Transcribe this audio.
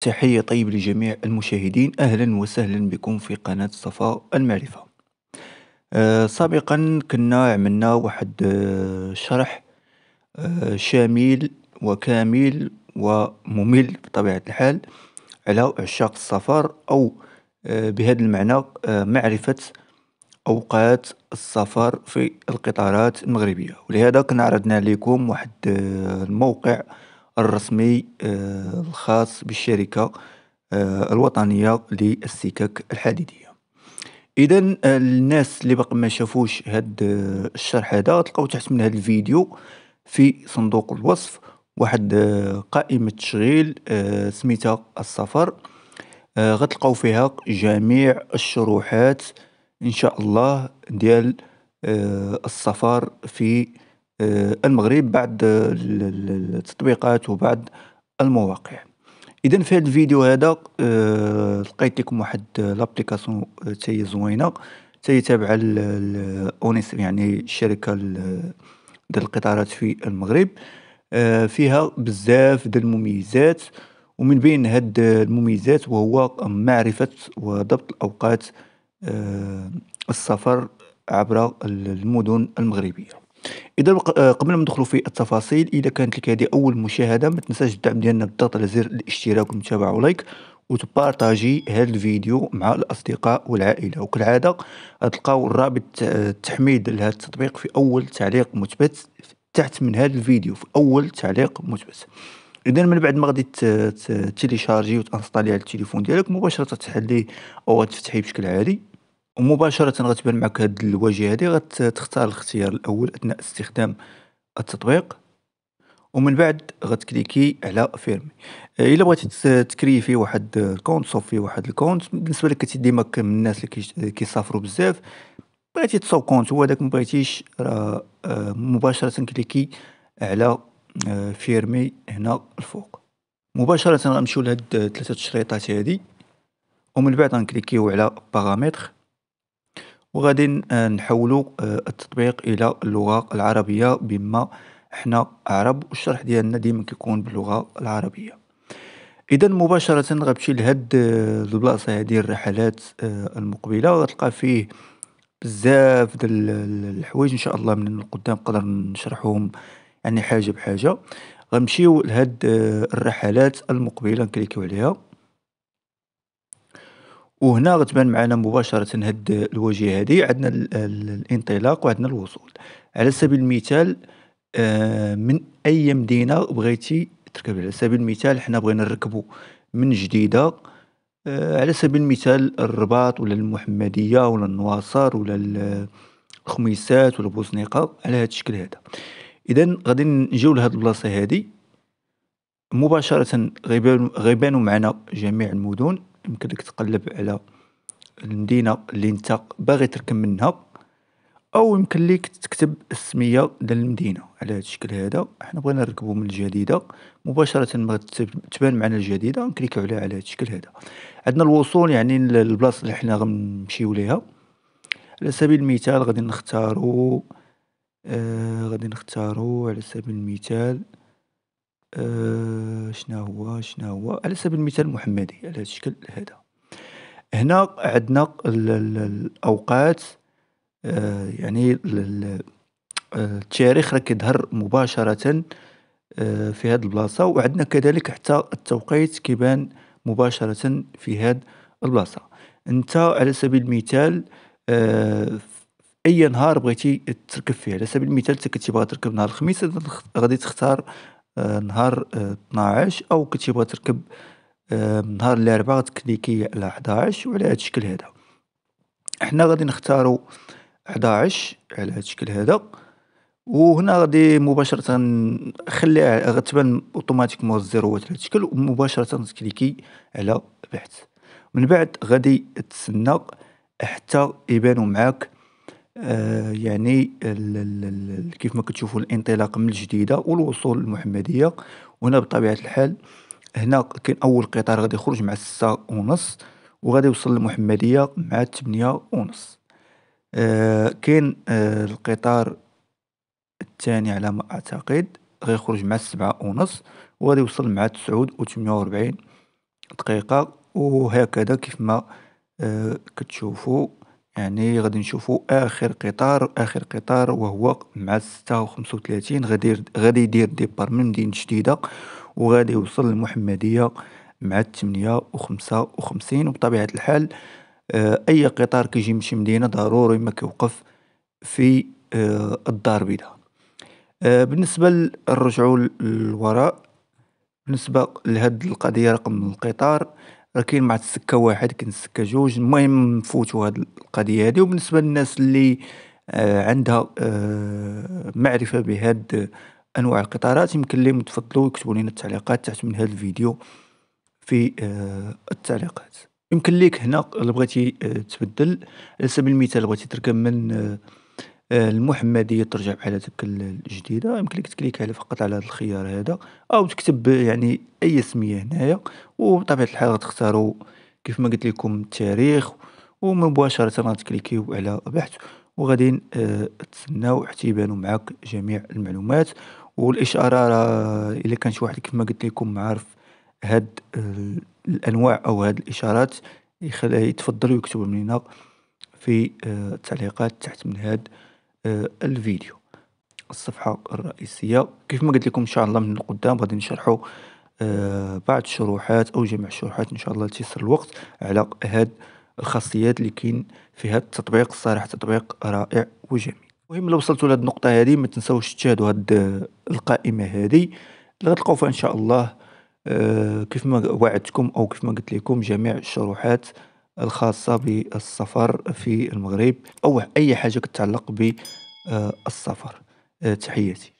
تحية طيب لجميع المشاهدين أهلا وسهلا بكم في قناة صفاء المعرفة أه سابقا كنا عملنا واحد آه، شرح أه شامل وكامل وممل بطبيعة الحال على عشاق السفر أو آه، بهذا المعنى آه، معرفة أوقات السفر في القطارات المغربية ولهذا كنا عرضنا لكم واحد الموقع الرسمي آه، الخاص بالشركة آه، الوطنية للسكك الحديدية. إذن آه، الناس اللي باقي شافوش هاد الشرح هذا تلقاو تحت من هاد الفيديو في صندوق الوصف واحد قائمة تشغيل سميتها السفر، غتلقاو فيها جميع الشروحات ان شاء الله ديال السفر في آه، المغرب بعد التطبيقات وبعد المواقع اذا في هذا الفيديو هذا آه، لقيت لكم واحد لابليكاسيون حتى زوينه تاي تابع تابعه يعني الشركه ديال القطارات في المغرب آه، فيها بزاف ديال المميزات ومن بين هاد المميزات وهو معرفة وضبط الأوقات السفر عبر المدن المغربية اذا آه، قبل ما ندخلوا في التفاصيل اذا كانت لك هذه اول مشاهده ما تنساش الدعم ديالنا بالضغط على زر الاشتراك والمتابعه ولايك وتبارطاجي هذا الفيديو مع الاصدقاء والعائله وكالعاده غتلقاو الرابط التحميل آه، لهذا التطبيق في اول تعليق مثبت تحت من هذا الفيديو في اول تعليق مثبت اذا من بعد ما غادي تيليشارجي وتانستالي على التليفون ديالك مباشره تحليه او تفتحيه بشكل عادي ومباشرة غتبان معك هاد الواجهة هادي غتختار الاختيار الأول أثناء استخدام التطبيق ومن بعد غتكليكي على فيرمي الا بغيتي تكري فيه واحد الكونت صوفي واحد الكونت بالنسبه لك كتي ديما من الناس اللي كيسافروا بزاف بغيتي تصاوب كونت هو داك مبغيتيش راه آه، مباشره كليكي على آه، فيرمي هنا الفوق مباشره غنمشيو لهاد ثلاثه الشريطات هادي ومن بعد غنكليكيو على باغاميتخ وغادي آه، نحولو آه، التطبيق الى اللغة العربية بما حنا عرب والشرح ديالنا ديما كيكون باللغة العربية اذا مباشرة غتمشي لهاد البلاصة آه، هادي الرحلات المقبلة غتلقى فيه بزاف ديال الحوايج ان شاء الله من القدام نقدر نشرحهم يعني حاجة بحاجة غنمشيو لهاد الرحلات المقبلة نكليكيو عليها. وهنا غتبان معنا مباشرة هاد الواجهة هادي عندنا الانطلاق وعندنا الوصول على سبيل المثال آه، من أي مدينة بغيتي تركب على سبيل المثال حنا بغينا نركبو من جديدة آه، على سبيل المثال الرباط ولا المحمدية ولا النواصر ولا الخميسات ولا بوزنيقة على هاد الشكل هذا إذا غادي نجيو لهاد البلاصة هادي مباشرة غيبانو معنا جميع المدن يمكن لك تقلب على المدينة اللي انت باغي تركب منها او يمكن ليك تكتب السمية ديال المدينة على هاد الشكل هذا حنا بغينا نركبو من الجديدة مباشرة ما تبان معنا الجديدة نكليكو عليها على هاد الشكل هذا عندنا الوصول يعني للبلاصة اللي حنا غنمشيو ليها على سبيل المثال غادي نختارو آه، غادي نختارو على سبيل المثال آه، شنو هو، شنو هو، على سبيل المثال المحمدي على هاد الشكل هذا. هنا عندنا الأوقات آه، يعني آه، التاريخ راه كيظهر مباشرةً في هاد البلاصة وعندنا كذلك حتى التوقيت كيبان مباشرةً في هاد البلاصة. أنت على سبيل المثال أي نهار بغيتي تركب فيه، على سبيل المثال أنت كنتي باغي تركب نهار الخميس غادي تختار. نهار آه، طناعش أو كنتي بغا تركب آه، نهار الاربعاء تكليكي على حداعش وعلى هاد الشكل هدا، حنا غادي نختارو حداعش على هاد الشكل هدا، وهنا غادي مباشرة خليها غتبان اوتوماتيكمون الزيروات على هاد الشكل ومباشرة تكليكي على بحث، من بعد غادي تسنى حتى يبانو معاك. آه، يعني كيفما كتشوفو الانطلاق من الجديدة والوصول للمحمدية وهنا بطبيعة الحال هنا كاين أول قطار غادي يخرج مع الساعة ونص وغادي يوصل للمحمدية مع التمنية ونص، آه، كاين آه، القطار التاني على ما أعتقد غيخرج مع السبعة ونص وغادي يوصل مع تسعود و وربعين دقيقة وهكذا كيفما كتشوفو. يعني غادي نشوفو اخر قطار اخر قطار وهو مع ستة وخمسة وتلاتين غادي غادي يدير ديبار من مدينة جديدة وغادي يوصل للمحمدية مع التمنية وخمسة وخمسين وبطبيعة الحال آه، اي قطار كيجي من شي مدينة ضروري ما كيوقف في آه، الدار البيضاء آه، بالنسبة للرجوع للوراء بالنسبة لهاد القضية رقم القطار. راه كاين مع السكه واحد كاين السكه جوج المهم نفوتوا هاد القضيه هادي وبالنسبه للناس اللي آه عندها آه معرفه بهاد انواع القطارات يمكن لهم تفضلوا يكتبوا لنا التعليقات تحت من هاد الفيديو في آه التعليقات يمكن ليك هنا اللي بغيتي آه، تبدل على سبيل المثال بغيتي تركب من آه، آه، المحمدية ترجع بحالتك الجديدة يمكن لك تكليك على فقط على هذا الخيار هذا أو تكتب يعني أي سمية هنايا وبطبيعة الحال غتختارو كيف ما قلت لكم التاريخ ومباشرة غتكليكيو على بحث وغادي آه، تسناو يبانو معاك جميع المعلومات والاشاره راه الا كان شي واحد ما قلت لكم عارف هاد آه، الانواع او هاد الاشارات يتفضل يكتبوا لنا في التعليقات تحت من هاد آه، الفيديو الصفحة الرئيسية كيف ما قلت لكم ان شاء الله من القدام غادي نشرحوا آه، بعض الشروحات او جميع الشروحات ان شاء الله لتيسر الوقت على هاد الخاصيات اللي كاين في هاد التطبيق صراحة تطبيق رائع وجميل المهم لو وصلتوا لهاد النقطة هذه ما تنساوش تشاهدوا هاد آه، القائمة هذه اللي غتلقاو فيها ان شاء الله كيف ما وعدتكم او كيف ما قلت لكم جميع الشروحات الخاصة بالسفر في المغرب أو أي حاجة كتعلق بالسفر آه، تحياتي